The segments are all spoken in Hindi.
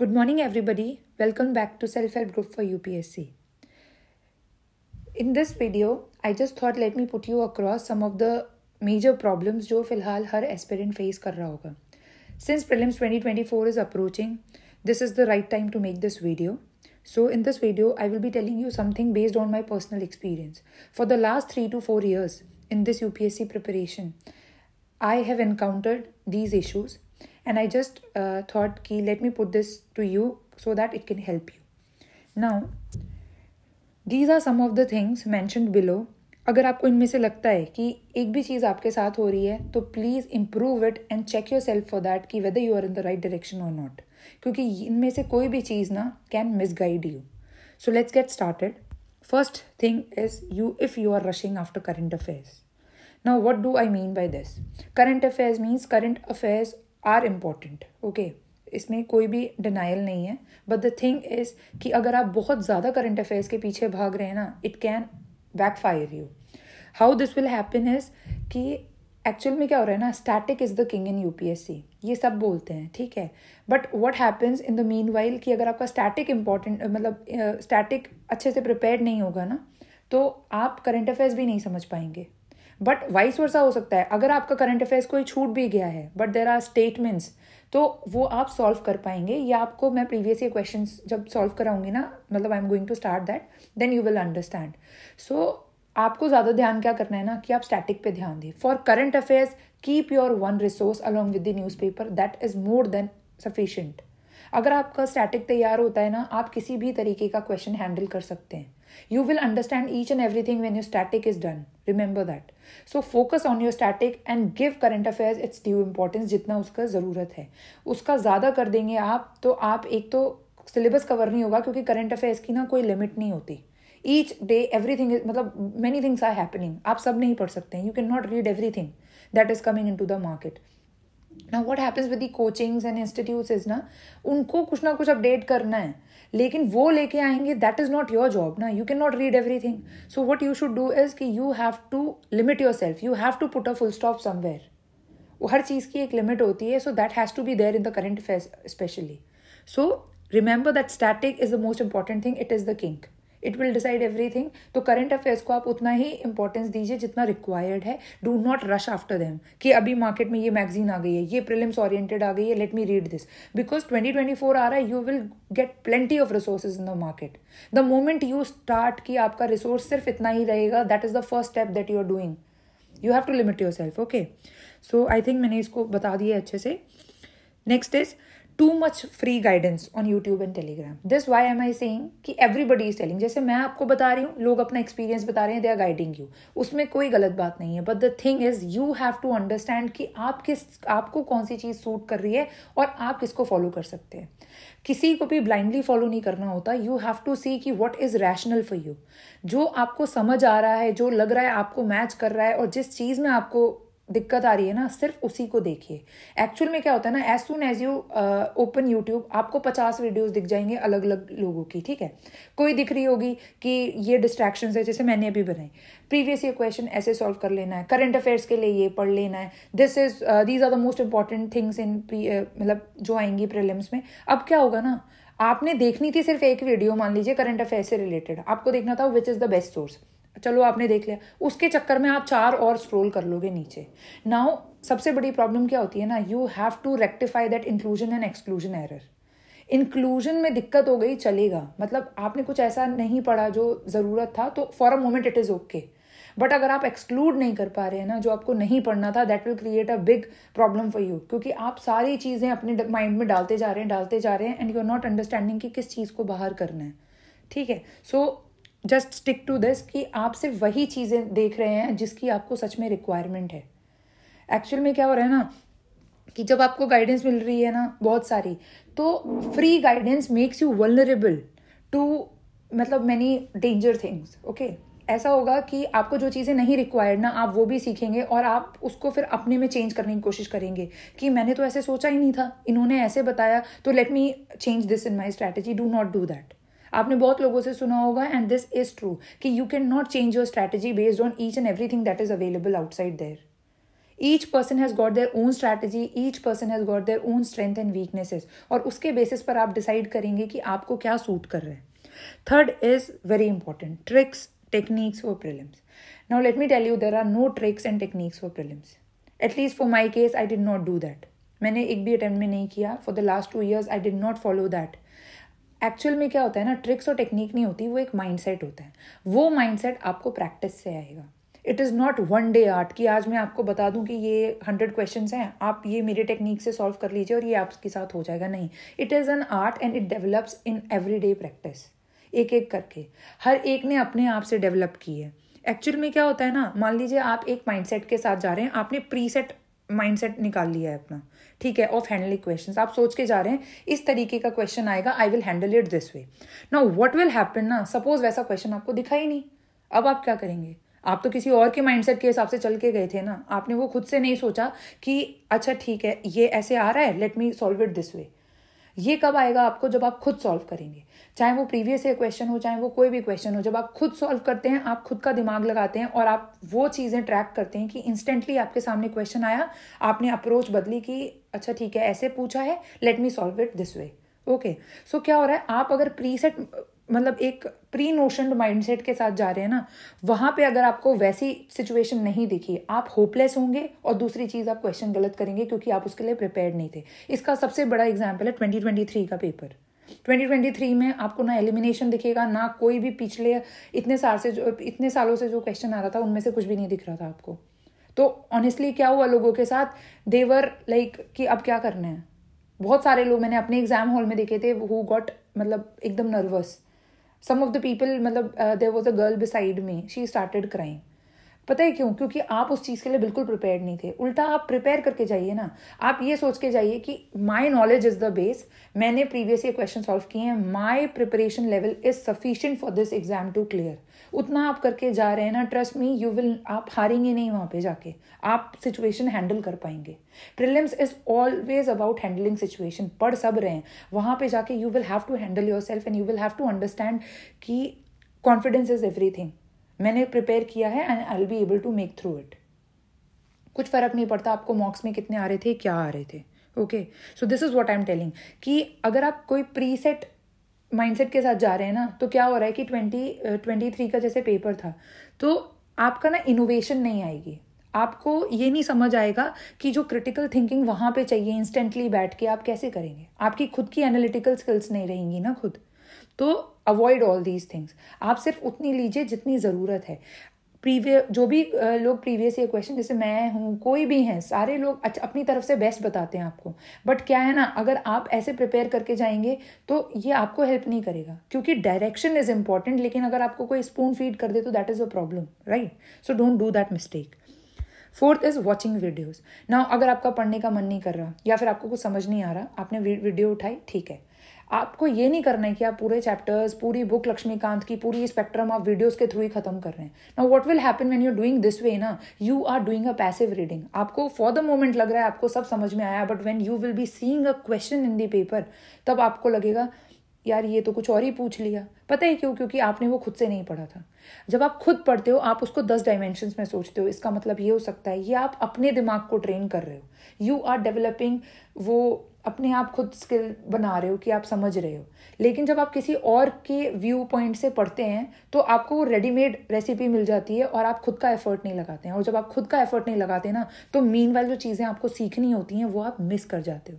Good morning, everybody. Welcome back to Self Help Group for UPSC. In this video, I just thought let me put you across some of the major problems जो फिलहाल हर aspirant फेस कर रहा होगा 2024 is approaching, this is the right time to make this video. So, in this video, I will be telling you something based on my personal experience. For the last three to four years in this UPSC preparation, I have encountered these issues and i just uh, thought ki let me put this to you so that it can help you now these are some of the things mentioned below अगर आपको इनमें से लगता है कि एक भी चीज़ आपके साथ हो रही है तो please improve it and check yourself for that कि whether you are in the right direction और नॉट क्योंकि इनमें से कोई भी चीज़ ना can misguide you so let's get started first thing is you if you are rushing after current affairs Now, what do I mean by this? Current affairs means current affairs are important okay इसमें कोई भी डिनाइल नहीं है बट द थिंग इज़ कि अगर आप बहुत ज़्यादा करंट अफेयर्स के पीछे भाग रहे हैं ना it can backfire you how this will happen is कि एक्चुअल में क्या हो रहा है ना static is the king in you ये सब बोलते हैं ठीक है but what happens in the meanwhile कि अगर आपका स्टैटिक इम्पॉर्टेंट मतलब स्टैटिक अच्छे से प्रिपेयर नहीं होगा ना तो आप करंट अफेयर्स भी नहीं समझ पाएंगे बट वाइस वर्सा हो सकता है अगर आपका करंट अफेयर्स कोई छूट भी गया है बट देर आर स्टेटमेंट्स तो वो आप सॉल्व कर पाएंगे या आपको मैं प्रीवियस ये क्वेश्चन जब सॉल्व कराऊंगी ना मतलब I am going to start that then you will understand so आपको ज़्यादा ध्यान क्या करना है ना कि आप स्टैटिक पे ध्यान दें for current affairs keep your one resource along with the newspaper that is more than sufficient अगर आपका स्टैटिक तैयार होता है ना आप किसी भी तरीके का क्वेश्चन हैंडल कर सकते हैं you will understand each and everything when your static is done remember that so focus on your static and give current affairs its due importance जितना उसका ज़रूरत है उसका ज़्यादा कर देंगे आप तो आप एक तो सिलेबस कवर नहीं होगा क्योंकि करंट अफेयर्स की ना कोई लिमिट नहीं होती ईच डे एवरी थिंग मतलब मेनी थिंग्स आर हैपनिंग आप सब नहीं पढ़ सकते हैं you can not read everything that is coming into the market ना what happens with the coachings and institute is ना उनको कुछ ना कुछ अपडेट करना है लेकिन वो लेके आएंगे that is not your job ना you can not read everything so what you should do is कि you have to limit yourself you have to put a full stop somewhere वो हर चीज़ की एक लिमिट होती है so that has to be there in the current affair specially so remember that static is the most important thing it is the king it will decide everything तो करंट अफेयर्स को आप उतना ही इंपॉर्टेंस दीजिए जितना रिक्वायर्ड है do not rush after them कि अभी मार्केट में ये मैगजीन आ गई है ये प्रिलिम्स ओरिएंटेड आ गई है let me read this because twenty twenty four आ रहा है you will get plenty of resources in the market the moment you start कि आपका रिसोर्स सिर्फ इतना ही रहेगा that is the first step that you are doing you have to limit yourself okay so I think मैंने इसको बता दिया अच्छे से next is too much free guidance on YouTube and Telegram this why am I saying कि एवरीबडी इज टेलिंग जैसे मैं आपको बता रही हूँ लोग अपना एक्सपीरियंस बता रहे हैं दे आर गाइडिंग यू उसमें कोई गलत बात नहीं है but the thing is you have to understand कि आप किस आपको कौन सी चीज़ सूट कर रही है और आप किसको फॉलो कर सकते हैं किसी को भी ब्लाइंडली फॉलो नहीं करना होता यू हैव टू सी कि what is rational for you जो आपको समझ आ रहा है जो लग रहा है आपको मैच कर रहा है और जिस चीज़ में आपको दिक्कत आ रही है ना सिर्फ उसी को देखिए एक्चुअल में क्या होता है ना as soon as you open YouTube आपको पचास वीडियोस दिख जाएंगे अलग अलग लोगों की ठीक है कोई दिख रही होगी कि ये डिस्ट्रैक्शंस है जैसे मैंने अभी बनाई प्रीवियस ये क्वेश्चन ऐसे सॉल्व कर लेना है करंट अफेयर्स के लिए ये पढ़ लेना है this is these are the most important things in मतलब जो आएंगी प्रिलिम्स में अब क्या होगा ना आपने देखनी थी सिर्फ एक वीडियो मान लीजिए करंट अफेयर से रिलेटेड आपको देखना था which is the best source चलो आपने देख लिया उसके चक्कर में आप चार और स्क्रोल कर लोगे नीचे नाउ सबसे बड़ी प्रॉब्लम क्या होती है ना you have to rectify that inclusion and exclusion error inclusion में दिक्कत हो गई चलेगा मतलब आपने कुछ ऐसा नहीं पढ़ा जो ज़रूरत था तो for a moment it is okay but अगर आप एक्सक्लूड नहीं कर पा रहे हैं ना जो आपको नहीं पढ़ना था that will create a big problem for you क्योंकि आप सारी चीज़ें अपने माइंड में डालते जा रहे हैं डालते जा रहे हैं and you are not understanding कि किस चीज़ को बाहर करना है ठीक है so so, just stick to this कि आप सिर्फ वही चीज़ें देख रहे हैं जिसकी आपको सच में रिक्वायरमेंट है एक्चुअल में क्या हो रहा है ना कि जब आपको गाइडेंस मिल रही है ना बहुत सारी तो free guidance makes you vulnerable to मतलब मैनी डेंजर थिंग्स ओके ऐसा होगा कि आपको जो चीज़ें नहीं रिक्वायर्ड ना आप वो भी सीखेंगे और आप उसको फिर अपने में चेंज करने की कोशिश करेंगे कि मैंने तो ऐसे सोचा ही नहीं था इन्होंने ऐसे बताया तो let me change this in my strategy do not do that आपने बहुत लोगों से सुना होगा एंड दिस इज ट्रू कि you can not change your strategy based on each and everything that is available outside there each person has got their own strategy each person has got their own strength and weaknesses और उसके बेसिस पर आप डिसाइड करेंगे कि आपको क्या सूट कर रहा है third is very important tricks techniques for prelims. Now let me tell you there are no tricks and techniques for prelims. At least for my case, I did not do मैंने एक भी अटेम्प्ट में नहीं किया for the last two years I did not follow that actual में क्या होता है ना ट्रिक्स और टेक्निक नहीं होती वो एक माइंडसेट होता है वो माइंडसेट आपको प्रैक्टिस से आएगा it is not one day art कि आज मैं आपको बता दूं कि ये हंड्रेड क्वेश्चन हैं आप ये मेरे टेक्निक से सॉल्व कर लीजिए और ये आपके साथ हो जाएगा नहीं it is an art and it develops in every day practice एक एक करके हर एक ने अपने आप से डेवलप की है एक्चुअल में क्या होता है ना मान लीजिए आप एक माइंडसेट के साथ जा रहे हैं आपने प्रीसेट माइंडसेट निकाल लिया है अपना ठीक है ऑफ हैंडलिंग क्वेश्चन आप सोच के जा रहे हैं इस तरीके का क्वेश्चन आएगा I will handle it this way ना वट विल हैपन ना सपोज वैसा क्वेश्चन आपको दिखाई नहीं अब आप क्या करेंगे आप तो किसी और के माइंड के हिसाब से चल के गए थे ना आपने वो खुद से नहीं सोचा कि अच्छा ठीक है ये ऐसे आ रहा है let me solve it this way ये कब आएगा आपको जब आप खुद सॉल्व करेंगे चाहे वो प्रीवियस ईयर क्वेश्चन हो चाहे वो कोई भी क्वेश्चन हो जब आप खुद सॉल्व करते हैं आप खुद का दिमाग लगाते हैं और आप वो चीज़ें ट्रैक करते हैं कि इंस्टेंटली आपके सामने क्वेश्चन आया आपने अप्रोच बदली कि अच्छा ठीक है ऐसे पूछा है let me solve it this way okay so क्या हो रहा है आप अगर प्रीसेट मतलब एक प्री नोशनड माइंडसेट के साथ जा रहे हैं ना वहाँ पे अगर आपको वैसी सिचुएशन नहीं दिखी आप होपलेस होंगे और दूसरी चीज़ आप क्वेश्चन गलत करेंगे क्योंकि आप उसके लिए प्रिपेयर नहीं थे इसका सबसे बड़ा एग्जाम्पल है ट्वेंटी ट्वेंटी थ्री का पेपर 2023 में आपको ना एलिमिनेशन दिखेगा ना कोई भी पिछले इतने साल से जो इतने सालों से जो क्वेश्चन आ रहा था उनमें से कुछ भी नहीं दिख रहा था आपको तो ऑनेस्टली क्या हुआ लोगों के साथ देवर लाइक like, कि अब क्या करना है बहुत सारे लोग मैंने अपने एग्जाम हॉल में देखे थे हु गॉट मतलब एकदम nervous some of the people uh, there was a girl beside me she started crying पता है क्यों क्योंकि आप उस चीज़ के लिए बिल्कुल प्रिपेयर नहीं थे उल्टा आप प्रिपेयर करके जाइए ना आप ये सोच के जाइए कि my knowledge is the base मैंने प्रीवियस ये क्वेश्चन सॉल्व किए हैं my preparation level is sufficient for this exam to clear उतना आप करके जा रहे हैं ना ट्रस्ट मी यू विल आप हारेंगे नहीं वहाँ पे जाके आप सिचुएशन हैंडल कर पाएंगे prelims is always about handling situation पढ़ सब रहे हैं वहाँ पे जाके you will have to handle yourself and you will have to understand कि कॉन्फिडेंस इज एवरीथिंग मैंने प्रिपेयर किया है and I be able to make through it कुछ फ़र्क नहीं पड़ता आपको मॉक्स में कितने आ रहे थे क्या आ रहे थे okay so this is what I am telling कि अगर आप कोई प्री सेट माइंड के साथ जा रहे हैं ना तो क्या हो रहा है कि ट्वेंटी ट्वेंटी थ्री का जैसे पेपर था तो आपका ना इनोवेशन नहीं आएगी आपको ये नहीं समझ आएगा कि जो क्रिटिकल थिंकिंग वहाँ पे चाहिए इंस्टेंटली बैठ के आप कैसे करेंगे आपकी खुद की एनालिटिकल स्किल्स नहीं रहेंगी ना खुद तो अवॉइड ऑल दीज थिंग्स आप सिर्फ उतनी लीजिए जितनी ज़रूरत है प्रीविय जो भी लोग प्रीवियस ये क्वेश्चन जैसे मैं हूँ कोई भी हैं सारे लोग अच्छा अपनी तरफ से बेस्ट बताते हैं आपको बट क्या है ना अगर आप ऐसे प्रिपेयर करके जाएंगे तो ये आपको हेल्प नहीं करेगा क्योंकि डायरेक्शन इज इंपॉर्टेंट लेकिन अगर आपको कोई स्पून फीड कर दे तो that is a problem right so don't do that mistake fourth is watching videos ना अगर आपका पढ़ने का मन नहीं कर रहा या फिर आपको कुछ समझ नहीं आ रहा आपने वीडियो उठाई ठीक है आपको ये नहीं करना है कि आप पूरे चैप्टर्स पूरी बुक लक्ष्मीकांत की पूरी स्पेक्ट्रम ऑफ वीडियोस के थ्रू ही खत्म कर रहे हैं now what will happen when you doing this way ना you are doing a passive reading आपको फॉर द मोमेंट लग रहा है आपको सब समझ में आया but when you will be seeing a question in the paper तब आपको लगेगा यार ये तो कुछ और ही पूछ लिया पता है क्यों क्योंकि आपने वो खुद से नहीं पढ़ा था जब आप खुद पढ़ते हो आप उसको दस डायमेंशन में सोचते हो इसका मतलब ये हो सकता है ये आप अपने दिमाग को ट्रेन कर रहे हो यू आर डेवलपिंग वो अपने आप खुद स्किल बना रहे हो कि आप समझ रहे हो लेकिन जब आप किसी और के व्यू पॉइंट से पढ़ते हैं तो आपको वो रेडीमेड रेसिपी मिल जाती है और आप खुद का एफर्ट नहीं लगाते हैं और जब आप खुद का एफर्ट नहीं लगाते ना तो मीन जो चीज़ें आपको सीखनी होती हैं वो आप मिस कर जाते हो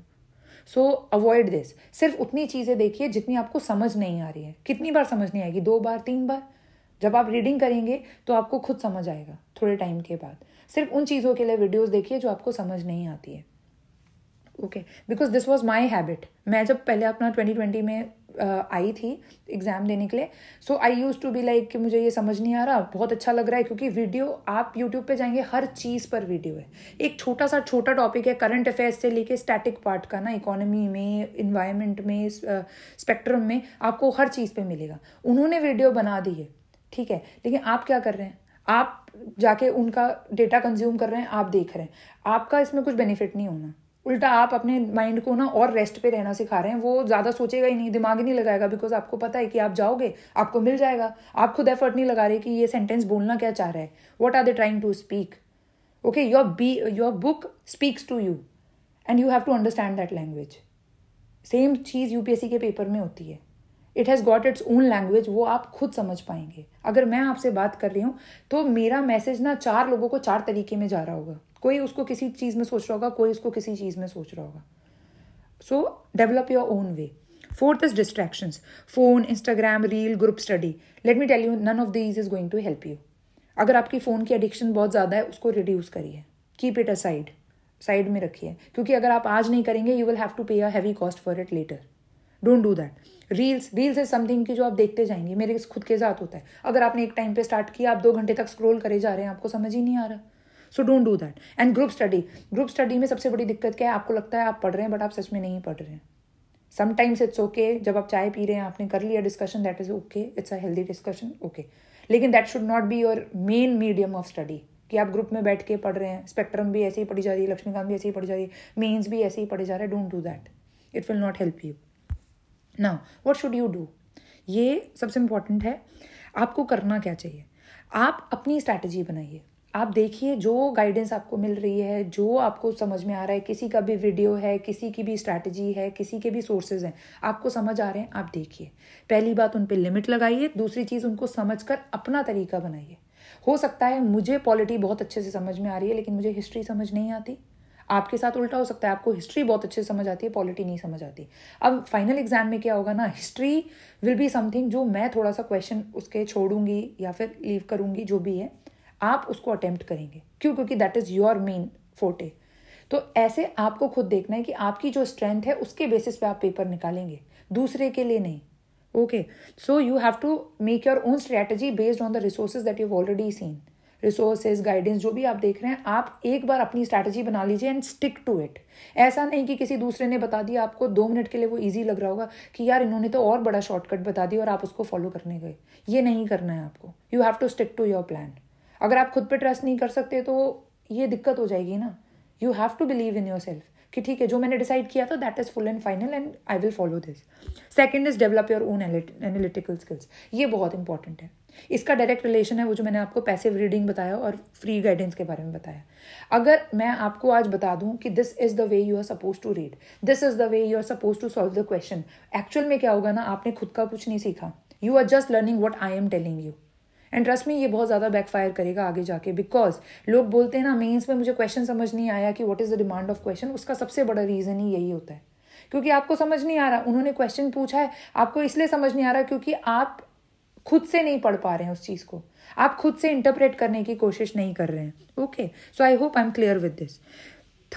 सो अवॉइड दिस सिर्फ उतनी चीज़ें देखिए जितनी आपको समझ नहीं आ रही है कितनी बार समझ नहीं आएगी दो बार तीन बार जब आप रीडिंग करेंगे तो आपको खुद समझ आएगा थोड़े टाइम के बाद सिर्फ उन चीज़ों के लिए वीडियोस देखिए जो आपको समझ नहीं आती है okay because this was my habit मैं जब पहले अपना ट्वेंटी ट्वेंटी में uh, आई थी एग्ज़ाम देने के लिए so I used to be like कि मुझे ये समझ नहीं आ रहा बहुत अच्छा लग रहा है क्योंकि वीडियो आप यूट्यूब पे जाएंगे हर चीज़ पर वीडियो है एक छोटा सा छोटा टॉपिक है करंट अफेयर्स से लेके स्टैटिक पार्ट का ना इकोनॉमी में इन्वायरमेंट में स्पेक्ट्रम में आपको हर चीज़ पर मिलेगा उन्होंने वीडियो बना दी है ठीक है लेकिन आप क्या कर रहे हैं आप जाके उनका डेटा कंज्यूम कर रहे हैं आप देख रहे हैं आपका इसमें कुछ बेनिफिट नहीं होना उल्टा आप अपने माइंड को ना और रेस्ट पे रहना सिखा रहे हैं वो ज़्यादा सोचेगा ही नहीं दिमाग ही नहीं लगाएगा बिकॉज आपको पता है कि आप जाओगे आपको मिल जाएगा आप खुद एफर्ट नहीं लगा रहे कि ये सेंटेंस बोलना क्या चाह रहा है what are they trying to speak okay your be your book speaks to you and you have to understand that language same चीज़ यू के पेपर में होती है it has got its own language वो आप खुद समझ पाएंगे अगर मैं आपसे बात कर रही हूँ तो मेरा मैसेज ना चार लोगों को चार तरीके में जा रहा होगा कोई उसको किसी चीज़ में सोच रहा होगा कोई उसको किसी चीज़ में सोच रहा होगा so develop your own way fourth is distractions phone Instagram reel group study let me tell you none of these is going to help you अगर आपकी फ़ोन की एडिक्शन बहुत ज़्यादा है उसको रिड्यूस करिए कीप इट असाइड साइड में रखिए क्योंकि अगर आप आज नहीं करेंगे you will have to pay a heavy cost for it later don't do that reels reels is something की जो आप देखते जाएंगे मेरे खुद के साथ होता है अगर आपने एक टाइम पे स्टार्ट किया आप दो घंटे तक स्क्रोल करे जा रहे हैं आपको समझ ही नहीं आ रहा so don't do that and group study group study में सबसे बड़ी दिक्कत क्या है आपको लगता है आप पढ़ रहे हैं बट आप सच में नहीं पढ़ रहे हैं समटाइम्स इट्स ओके जब आप चाय पी रहे हैं आपने कर लिया discussion that is okay it's a healthy discussion okay लेकिन that should not be your main medium of study कि आप ग्रुप में बैठ के पढ़ रहे हैं स्पेक्ट्रम भी ऐसे ही पढ़ी जा रही है लक्ष्मीकांत भी ऐसे ही पढ़ी जा रही है मेन्स भी ऐसे ही पढ़े जा रहे हैं don't do that it will not help you now what should you do ये सबसे इम्पॉर्टेंट है आपको करना क्या चाहिए आप अपनी स्ट्रैटेजी बनाइए आप देखिए जो गाइडेंस आपको मिल रही है जो आपको समझ में आ रहा है किसी का भी वीडियो है किसी की भी स्ट्रैटेजी है किसी के भी सोर्सेज हैं आपको समझ आ रहे हैं आप देखिए पहली बात उन पर लिमिट लगाइए दूसरी चीज़ उनको समझ कर अपना तरीका बनाइए हो सकता है मुझे पॉलिटी बहुत अच्छे से समझ में आ रही है लेकिन मुझे हिस्ट्री समझ नहीं आती आपके साथ उल्टा हो सकता है आपको हिस्ट्री बहुत अच्छे से समझ आती है पॉलिटी नहीं समझ आती अब फाइनल एग्जाम में क्या होगा ना हिस्ट्री विल बी समथिंग जो मैं थोड़ा सा क्वेश्चन उसके छोड़ूंगी या फिर लीव करूंगी जो भी है आप उसको अटेम्प्ट करेंगे क्यों क्योंकि दैट इज़ योर मेन फोटे तो ऐसे आपको खुद देखना है कि आपकी जो स्ट्रेंथ है उसके बेसिस पे आप पेपर निकालेंगे दूसरे के लिए नहीं okay so you have to make your own strategy based on the resources that you already seen resources guidance जो भी आप देख रहे हैं आप एक बार अपनी स्ट्रैटेजी बना लीजिए एंड स्टिक टू इट ऐसा नहीं कि किसी दूसरे ने बता दिया आपको दो मिनट के लिए वो ईजी लग रहा होगा कि यार इन्होंने तो और बड़ा शॉर्टकट बता दिया और आप उसको फॉलो करने गए ये नहीं करना है आपको you have to stick to your plan अगर आप खुद पे ट्रस्ट नहीं कर सकते तो ये दिक्कत हो जाएगी ना you have to believe in yourself कि ठीक है जो मैंने डिसाइड किया था that is full and final and I will follow this second is develop your own analytical skills ये बहुत इंपॉर्टेंट है इसका डायरेक्ट रिलेशन है वो जो मैंने आपको पैसिव रीडिंग बताया और फ्री गाइडेंस के बारे में बताया अगर मैं आपको आज बता दूं कि this is the way you are suppose to read this is the way you are suppose to solve the question actual में क्या होगा ना आपने खुद का कुछ नहीं सीखा you are just learning what I am telling you and trust me ये बहुत ज़्यादा बैकफायर करेगा आगे जाके बिकॉज लोग बोलते हैं ना मेन्स में मुझे क्वेश्चन समझ नहीं आया कि what is the demand of question उसका सबसे बड़ा रीज़न ही यही होता है क्योंकि आपको समझ नहीं आ रहा उन्होंने क्वेश्चन पूछा है आपको इसलिए समझ नहीं आ रहा क्योंकि आप खुद से नहीं पढ़ पा रहे हैं उस चीज़ को आप खुद से इंटरप्रेट करने की कोशिश नहीं कर रहे हैं okay so I hope I am clear with this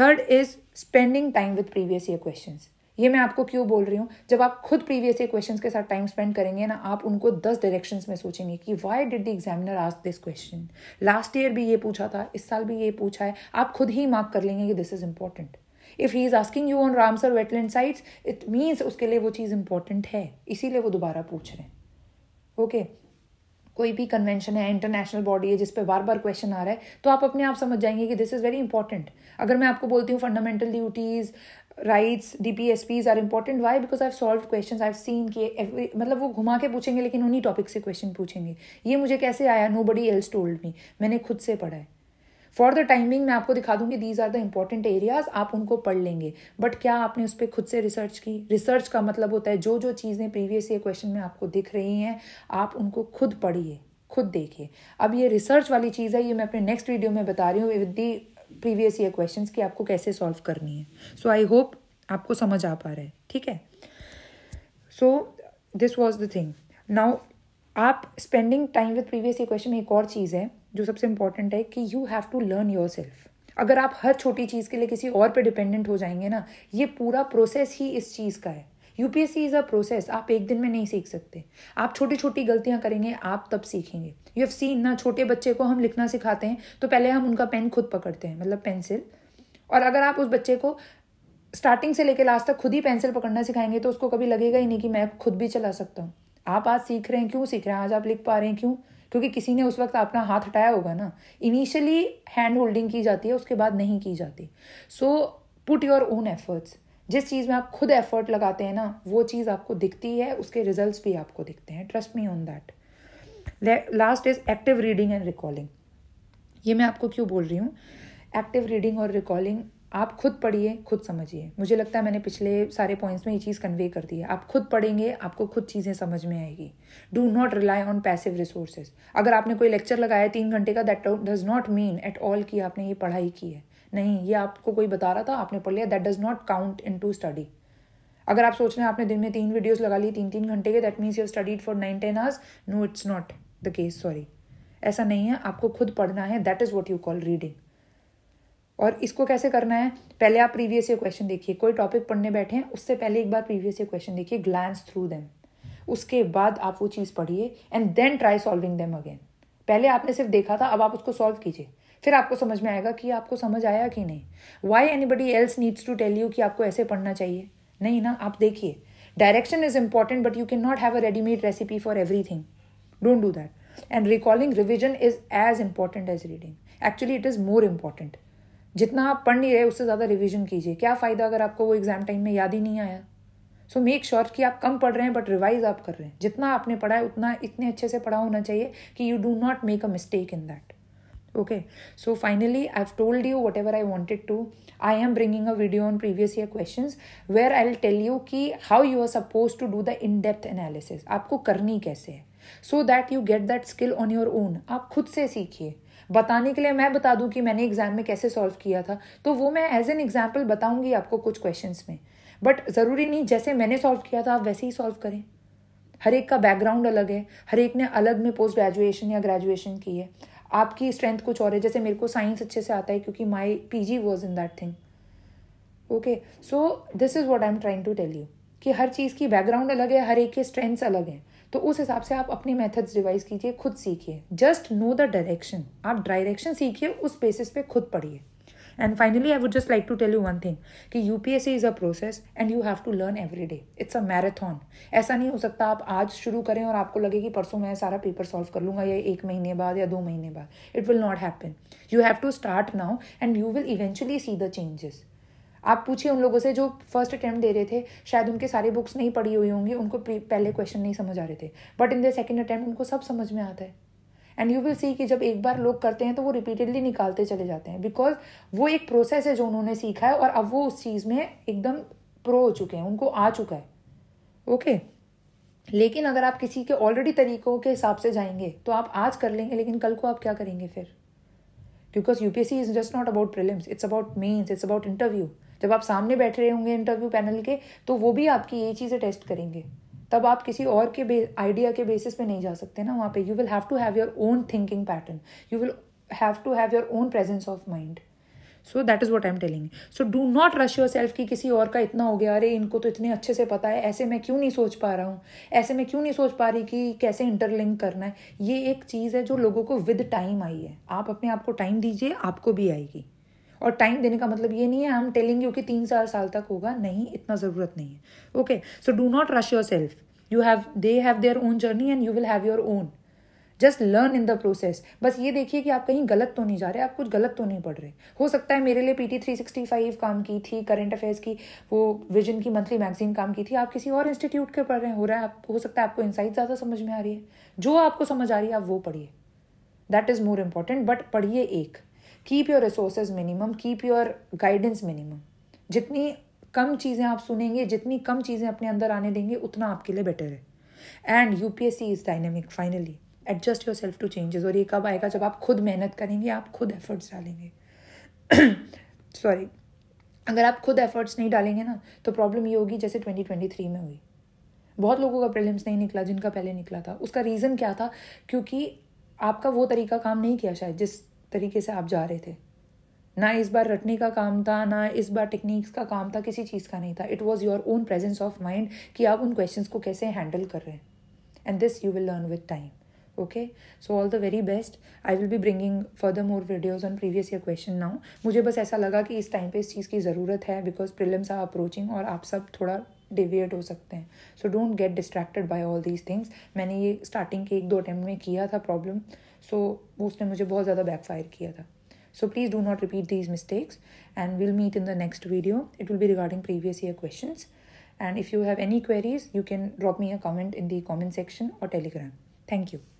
third is spending time with previous year question ये मैं आपको क्यों बोल रही हूँ जब आप खुद प्रीवियस ईयर क्वेश्चन के साथ टाइम स्पेंड करेंगे ना आप उनको दस डायरेक्शन में सोचेंगे कि why did the examiner ask this question last year भी ये पूछा था इस साल भी ये पूछा है आप खुद ही मार्क कर लेंगे कि this is important if he is asking you on Ramsar wetland sites it means उसके लिए वो चीज़ इंपॉर्टेंट है इसीलिए वो दोबारा पूछ रहे हैं ओके okay. कोई भी कन्वेंशन है इंटरनेशनल बॉडी है जिस बार बार क्वेश्चन आ रहा है तो आप अपने आप समझ जाएंगे कि दिस इज़ वेरी इंपॉर्टेंट अगर मैं आपको बोलती हूँ fundamental duties rights D P S Ps are important why because I solve question I seen कि मतलब वो घुमा के पूछेंगे लेकिन उन्हीं टॉपिक से क्वेश्चन पूछेंगे ये मुझे कैसे आया nobody else told me मैंने खुद से पढ़ा है फॉर द टाइमिंग मैं आपको दिखा दूंगी these are the important areas आप उनको पढ़ लेंगे बट क्या आपने उस पर खुद से रिसर्च की रिसर्च का मतलब होता है जो जो चीज़ें प्रीवियस ये क्वेश्चन में आपको दिख रही हैं आप उनको खुद पढ़िए खुद देखिए अब ये रिसर्च वाली चीज़ है ये मैं अपने नेक्स्ट वीडियो में बता रही हूँ with the previous year questions की आपको कैसे सॉल्व करनी है सो आई होप आपको समझ आ पा रहा है ठीक है so this was the thing now आप spending time with previous year question एक और चीज़ है जो सबसे इंपॉर्टेंट है कि you have to learn yourself अगर आप हर छोटी चीज़ के लिए किसी और पे डिपेंडेंट हो जाएंगे ना ये पूरा प्रोसेस ही इस चीज़ का है यूपीएससी इज़ अ प्रोसेस आप एक दिन में नहीं सीख सकते आप छोटी छोटी गलतियाँ करेंगे आप तब सीखेंगे यू हैव सीन ना छोटे बच्चे को हम लिखना सिखाते हैं तो पहले हम उनका पेन खुद पकड़ते हैं मतलब पेंसिल और अगर आप उस बच्चे को स्टार्टिंग से लेकर लास्ट तक खुद ही पेंसिल पकड़ना सिखाएंगे तो उसको कभी लगेगा ही नहीं कि मैं खुद भी चला सकता हूँ आप आज सीख रहे हैं क्यों सीख रहे हैं आज आप लिख पा रहे हैं क्यों क्योंकि किसी ने उस वक्त अपना हाथ हटाया होगा ना इनिशियली हैंड होल्डिंग की जाती है उसके बाद नहीं की जाती so put your own efforts जिस चीज़ में आप खुद एफर्ट लगाते हैं ना वो चीज़ आपको दिखती है उसके रिजल्ट भी आपको दिखते हैं trust me on that last is active reading and recalling ये मैं आपको क्यों बोल रही हूँ एक्टिव रीडिंग और रिकॉलिंग आप खुद पढ़िए खुद समझिए मुझे लगता है मैंने पिछले सारे पॉइंट्स में ये चीज़ कन्वे कर दी है आप खुद पढ़ेंगे आपको खुद चीज़ें समझ में आएगी do not rely on passive resources अगर आपने कोई लेक्चर लगाया तीन घंटे का that does not mean at all कि आपने ये पढ़ाई की है नहीं ये आपको कोई बता रहा था आपने पढ़ लिया that does not count into study अगर आप सोच रहे हैं आपने दिन में तीन वीडियोस लगा ली तीन तीन घंटे के that means you studied for nine ten hours no it's not the case sorry ऐसा नहीं है आपको खुद पढ़ना है that is what you call reading और इसको कैसे करना है पहले आप प्रीवियस ईयर क्वेश्चन देखिए कोई टॉपिक पढ़ने बैठे हैं उससे पहले एक बार प्रीवियस ईयर क्वेश्चन देखिए ग्लैंस थ्रू देम उसके बाद आप वो चीज़ पढ़िए and then try solving them again पहले आपने सिर्फ देखा था अब आप उसको सॉल्व कीजिए फिर आपको समझ में आएगा कि आपको समझ आया कि नहीं why anybody else needs to tell you कि आपको ऐसे पढ़ना चाहिए नहीं ना आप देखिए direction is important but you can not have a readymade recipe for everything don't do that and recalling revision is as important as reading actually it is more important जितना आप पढ़ नहीं रहे उससे ज़्यादा रिविजन कीजिए क्या फ़ायदा अगर आपको वो एग्ज़ाम टाइम में याद ही नहीं आया सो मेक श्योर कि आप कम पढ़ रहे हैं बट रिवाइज आप कर रहे हैं जितना आपने पढ़ा है उतना इतने अच्छे से पढ़ा होना चाहिए कि you do not make a mistake in that okay so finally i've told you whatever i wanted to i am bringing a video on previous year questions where i'll tell you ki how you are supposed to do the in depth analysis आपको करनी कैसे है so that you get that skill on your own आप खुद से सीखिए बताने के लिए मैं बता दूं कि मैंने एग्जाम में कैसे सॉल्व किया था तो वो मैं एज एन एग्जाम्पल बताऊंगी आपको कुछ क्वेश्चंस में बट ज़रूरी नहीं जैसे मैंने सॉल्व किया था आप वैसे ही सॉल्व करें हर एक का बैकग्राउंड अलग है हर एक ने अलग में पोस्ट ग्रेजुएशन या ग्रेजुएशन की है आपकी स्ट्रेंथ कुछ और है जैसे मेरे को साइंस अच्छे से आता है क्योंकि my P G was in that thing okay so this is what I am trying to tell you कि हर चीज़ की बैकग्राउंड अलग है हर एक के स्ट्रेंथ्स अलग हैं तो उस हिसाब से आप अपने मेथड्स डिवाइस कीजिए खुद सीखिए जस्ट नो द डायरेक्शन आप डायरेक्शन सीखिए उस बेसिस पे खुद पढ़िए and finally I would just like to tell you one thing कि U P S C is a process and you have to learn every day it's a marathon ऐसा नहीं हो सकता आप आज शुरू करें और आपको लगे कि परसों मैं सारा पेपर सॉल्व कर लूँगा या एक महीने बाद या दो महीने बाद it will not happen you have to start now and you will eventually see the changes आप पूछिए उन लोगों से जो फर्स्ट अटैम्प्ट दे रहे थे शायद उनके सारे बुक्स नहीं पढ़ी हुई होंगी उनको पहले क्वेश्चन नहीं समझ आ रहे थे but in the second attempt उनको सब समझ में आता है एंड यू विल सी कि जब एक बार लोग करते हैं तो वो रिपीटेडली निकालते चले जाते हैं बिकॉज वो एक प्रोसेस है जो उन्होंने सीखा है और अब वो उस चीज़ में एकदम प्रो हो चुके हैं उनको आ चुका है ओके लेकिन अगर आप किसी के ऑलरेडी तरीकों के हिसाब से जाएंगे तो आप आज कर लेंगे लेकिन कल को आप क्या करेंगे फिर because U P is just not about prelims it's about mains it's about interview जब आप सामने बैठ रहे होंगे इंटरव्यू पैनल के तो वो भी आपकी ये चीज़ें टेस्ट करेंगे तब आप किसी और के आइडिया के बेसिस पे नहीं जा सकते ना वहाँ पे you will have to have your own thinking pattern you will have to have your own presence of mind so that is what I am telling so do not rush yourself कि किसी और का इतना हो गया अरे इनको तो इतने अच्छे से पता है ऐसे मैं क्यों नहीं सोच पा रहा हूँ ऐसे मैं क्यों नहीं सोच पा रही कि कैसे इंटरलिंक करना है ये एक चीज़ है जो लोगों को विद टाइम आई है आप अपने आप को टाइम दीजिए आपको भी आएगी और टाइम देने का मतलब ये नहीं है हम टेलिंग यू कि तीन चार साल तक होगा नहीं इतना ज़रूरत नहीं है okay so do not rush yourself you have they have their own journey and you will have your own just learn in the process बस ये देखिए कि आप कहीं गलत तो नहीं जा रहे आप कुछ गलत तो नहीं पढ़ रहे हो सकता है मेरे लिए पीटी थ्री सिक्सटी फाइव काम की थी करंट अफेयर्स की वो विजन की मंथली मैगजीन काम की थी आप किसी और इंस्टीट्यूट के पढ़ रहे हैं हो रहा है आप हो सकता है आपको इनसाइट ज़्यादा समझ में आ रही है जो आपको समझ आ रही है आप वो पढ़िए that is more important but पढ़िए एक keep your resources minimum keep your guidance minimum जितनी कम चीज़ें आप सुनेंगे जितनी कम चीज़ें अपने अंदर आने देंगे उतना आपके लिए बेटर है and U P S C is dynamic finally adjust yourself to changes और ये कब आएगा जब आप खुद मेहनत करेंगे आप खुद एफर्ट्स डालेंगे सॉरी अगर आप खुद एफर्ट्स नहीं डालेंगे ना तो प्रॉब्लम ये होगी जैसे ट्वेंटी ट्वेंटी थ्री में हुई बहुत लोगों का प्रॉब्लम्स नहीं निकला जिनका पहले निकला था उसका रीज़न क्या था क्योंकि आपका वो तरीका काम नहीं किया शायद जिस तरीके से आप जा रहे थे ना इस बार रटने का काम था ना इस बार टेक्निक्स का काम था किसी चीज़ का नहीं था it was your own presence of mind कि आप उन क्वेश्चन को कैसे हैंडल कर रहे हैं and this you will learn with time okay so all the very best I will be bringing further more videos on previous year question now मुझे बस ऐसा लगा कि इस टाइम पे इस चीज़ की ज़रूरत है बिकॉज प्रिलम्स आर अप्रोचिंग और आप सब थोड़ा डिविएट हो सकते हैं so don't get distracted by all these things मैंने ये स्टार्टिंग के एक दो अटैम्प्ट में किया था प्रॉब्लम सो so, उसने मुझे बहुत ज़्यादा बैकफायर किया था so please do not repeat these mistakes and will meet in the next video it will भी regarding previous year question and if you have any queries you can drop me a comment in the comment section और टेलीग्राम थैंक यू